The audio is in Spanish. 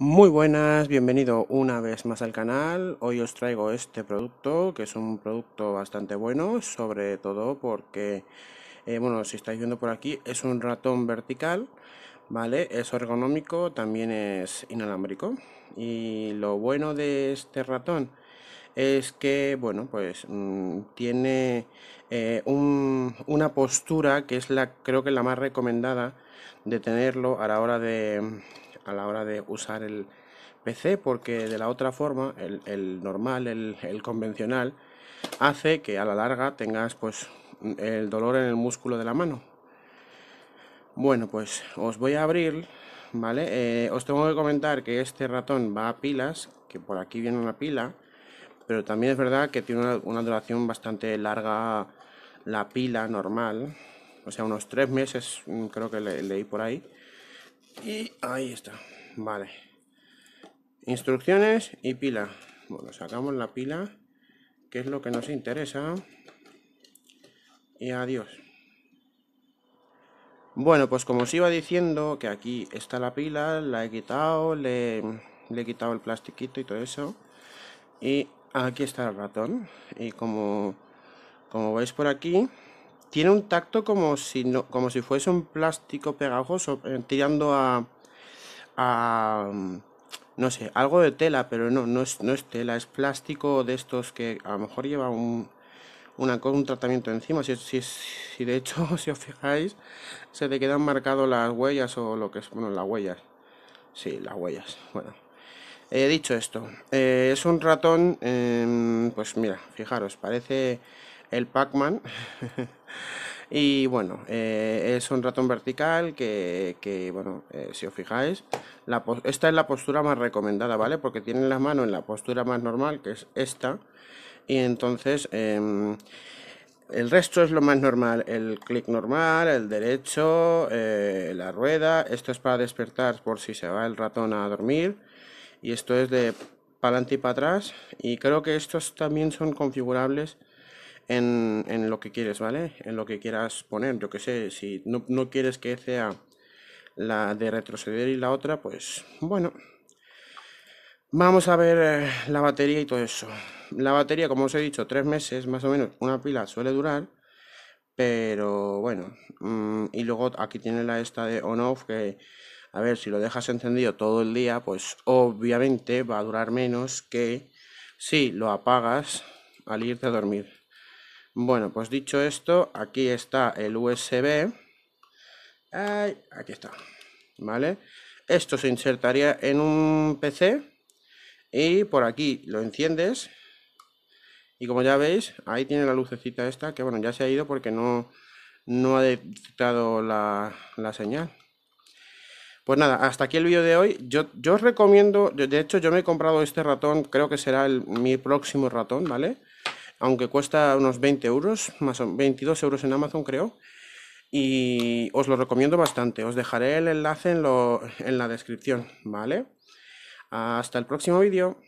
Muy buenas, bienvenido una vez más al canal. Hoy os traigo este producto, que es un producto bastante bueno, sobre todo porque, eh, bueno, si estáis viendo por aquí, es un ratón vertical, ¿vale? Es ergonómico, también es inalámbrico. Y lo bueno de este ratón es que, bueno, pues mm, tiene eh, un, una postura que es la, creo que la más recomendada de tenerlo a la hora de a la hora de usar el PC porque de la otra forma el, normal, el, convencional hace que a la larga tengas pues el dolor en el músculo de la mano. Bueno pues os voy a abrir, ¿vale? Eh, os tengo que comentar que este ratón va a pilas, que por aquí viene una pila, pero también es verdad que tiene una, duración bastante larga la pila normal, o sea unos tres meses mm, creo que leí por ahí y ahí está. Vale. Instrucciones y pila. Bueno, sacamos la pila, que es lo que nos interesa. Y adiós. Bueno, pues como os iba diciendo, que aquí está la pila, la he quitado, le, he quitado el plastiquito y todo eso. Y aquí está el ratón. Y como, como veis por aquí, tiene un tacto como si, no, como si fuese un plástico pegajoso, eh, tirando a, mm, no sé, algo de tela, pero no, no es, no es tela, es plástico de estos que a lo mejor lleva un, tratamiento encima. Si, si, si de hecho, si os fijáis, se te quedan marcadas las huellas o lo que es, bueno, las huellas. Sí, las huellas, bueno. he eh, dicho esto, eh, es un ratón, em, pues mira, fijaros, parece el Pac-Man. y bueno, eh, es un ratón vertical que, bueno, eh, si os fijáis, esta es la postura más recomendada, ¿vale? Porque tienen las manos en la postura más normal, que es esta. Y entonces... Em, el resto es lo más normal, el clic normal, el derecho, eh, la rueda, esto es para despertar por si se va el ratón a dormir y esto es de para adelante y para atrás y creo que estos también son configurables en, en, lo que quieres, ¿vale? En lo que quieras poner, yo que sé, si no, no quieres que sea la de retroceder y la otra, pues bueno. Vamos a ver eh, la batería y todo eso. La batería, como os he dicho, tres meses más o menos, una pila suele durar, pero bueno. Mm, y luego aquí tiene la esta de on-off que, a ver, si lo dejas encendido todo el día, pues obviamente va a durar menos que si lo apagas al irte a dormir. Bueno, pues dicho esto, aquí está el USB. Ay, aquí está. ¿Vale? Esto se insertaría en un PC y por aquí lo enciendes. Y como ya veis, ahí tiene la lucecita esta, que bueno, ya se ha ido porque no, ha detectado la, señal. Pues nada, hasta aquí el vídeo de hoy. Yo, os recomiendo, de hecho yo me he comprado este ratón, creo que será el, mi próximo ratón, ¿vale? aunque cuesta unos 20 euros, más o 22 euros en Amazon creo. Y os lo recomiendo bastante. Os dejaré el enlace en la descripción, ¿vale? Hasta el próximo vídeo.